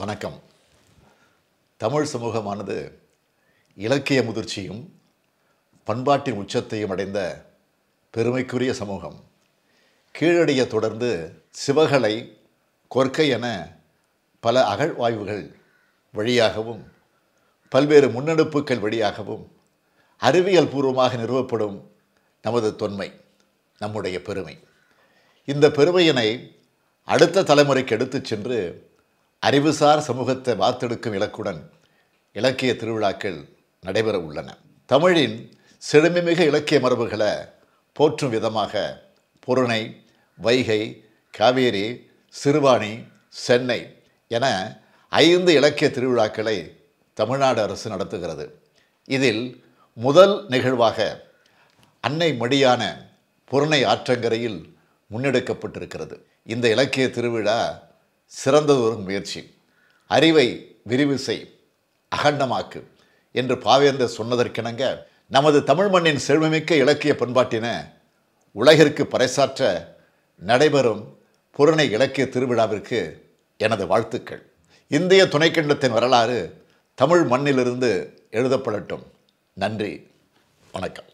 வணக்கம் தமிழ் சமூகமானது இலக்கிய முதிர்ச்சியும் பண்பாட்டின் உச்சத்தையும் அடைந்த பெருமைக்குரிய சமூகம் கீழடிய தொடர்ந்து சிவகலை கொற்கை என பல அகழ்வாய்வுகள் வழியாகவும் பல்வேறு முன்னெடுப்புகள் வழியாகவும் அறிவியல் பூர்வமாக நிறுவப்படும் நமது தொன்மை நம்முடைய பெருமை இந்த பெருமையினை அடுத்த தலைமுறைக்கு எடுத்துச் சென்று அறிவுசார் சமூகத்தை வாத்தெடுக்கும் இலக்குடன் இலக்கிய திருவிழாக்கள் நடைபெற உள்ளன தமிழின் செழுமைமிகு இலக்கிய மரபுகளை போற்றும் விதமாக பொருணை வைகை காவேரி சிறுவாணி சென்னை என ஐந்து இலக்கிய திருவிழாக்களை தமிழ்நாடு அரசு நடத்துகிறது இதில் முதல் நிகழ்வாக அன்னை மடியான புறணை ஆற்றங்கரையில் முன்னெடுக்கப்பட்டிருக்கிறது இந்த இலக்கிய திருவிழா சிறந்ததொரு முயற்சி அறிவை விரிவு செய் அகண்டமாக்கு என்று பாவேந்தர் சொன்னதற்கிணங்க நமது தமிழ் மண்ணின் செழுமைமிக்க இலக்கிய பண்பாட்டின உலகிற்கு பறைசாற்ற நடைபெறும் புறணை இலக்கிய திருவிழாவிற்கு எனது வாழ்த்துக்கள் இந்திய துணைக்கண்டத்தின் வரலாறு தமிழ் மண்ணிலிருந்து எழுதப்படட்டும் நன்றி வணக்கம்